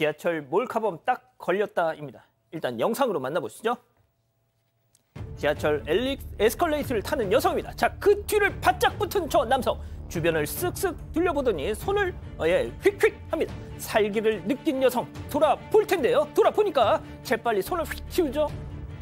지하철 몰카범 딱 걸렸다입니다. 일단 영상으로 만나보시죠. 지하철 엘리, 에스컬레이터를 타는 여성입니다. 자, 그 뒤를 바짝 붙은 저 남성. 주변을 쓱쓱 둘려보더니 손을 어, 예, 휙휙 합니다. 살기를 느낀 여성 돌아볼 텐데요. 돌아보니까 재빨리 손을 휙 틔우죠.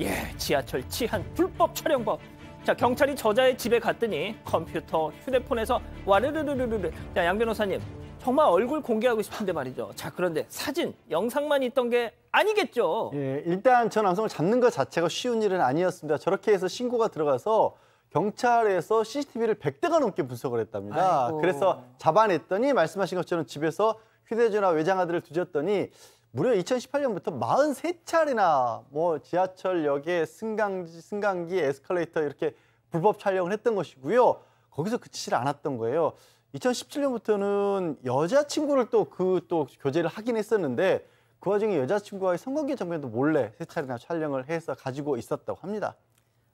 예, 지하철 치한 불법 촬영법. 자, 경찰이 저자의 집에 갔더니 컴퓨터, 휴대폰에서 와르르르르르. 자, 양 변호사님, 정말 얼굴 공개하고 싶은데 말이죠. 자, 그런데 사진, 영상만 있던 게 아니겠죠. 예, 일단 저 남성을 잡는 것 자체가 쉬운 일은 아니었습니다. 저렇게 해서 신고가 들어가서 경찰에서 CCTV를 100대가 넘게 분석을 했답니다. 아이고. 그래서 잡아냈더니 말씀하신 것처럼 집에서 휴대전화 외장하드를 두셨더니 무려 2018년부터 43차례나 뭐 지하철역에 승강지, 승강기, 에스컬레이터 이렇게 불법 촬영을 했던 것이고요. 거기서 그치질 않았던 거예요. 2017년부터는 여자친구를 또 그또 그 또 교제를 하긴 했었는데 그 와중에 여자친구와의 성관계 장면도 몰래 세 차례나 촬영을 해서 가지고 있었다고 합니다.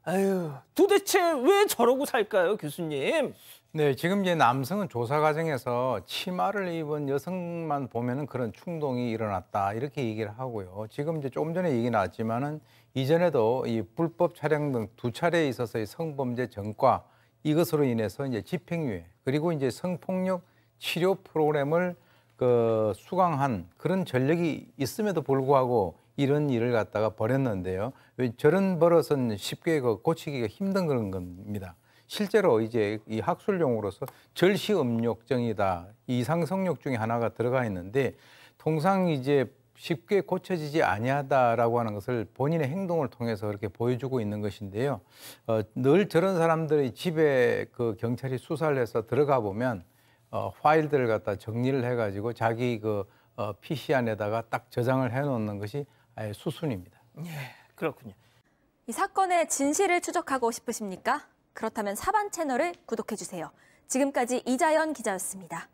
아유, 도대체 왜 저러고 살까요, 교수님? 네, 지금 이제 남성은 조사 과정에서 치마를 입은 여성만 보면은 그런 충동이 일어났다 이렇게 얘기를 하고요. 지금 이제 조금 전에 얘기 나왔지만은 이전에도 이 불법 촬영 등 두 차례에 있어서 의 성범죄 전과 이것으로 인해서 이제 집행유예 그리고 이제 성폭력 치료 프로그램을 그 수강한 그런 전력이 있음에도 불구하고 이런 일을 갖다가 벌였는데요 저런 버릇은 쉽게 그 고치기가 힘든 그런 겁니다. 실제로 이제 이 학술용어로서 절시음욕증이다 이상성욕 중에 하나가 들어가 있는데 통상 이제 쉽게 고쳐지지 아니하다라고 하는 것을 본인의 행동을 통해서 그렇게 보여주고 있는 것인데요. 어, 늘 저런 사람들의 집에 그 경찰이 수사를 해서 들어가 보면 어, 파일들을 갖다 정리를 해가지고 자기 그 어, PC 안에다가 딱 저장을 해놓는 것이 아예 수순입니다. 예, 그렇군요. 이 사건의 진실을 추적하고 싶으십니까? 그렇다면 사반 채널을 구독해 주세요. 지금까지 이자연 기자였습니다.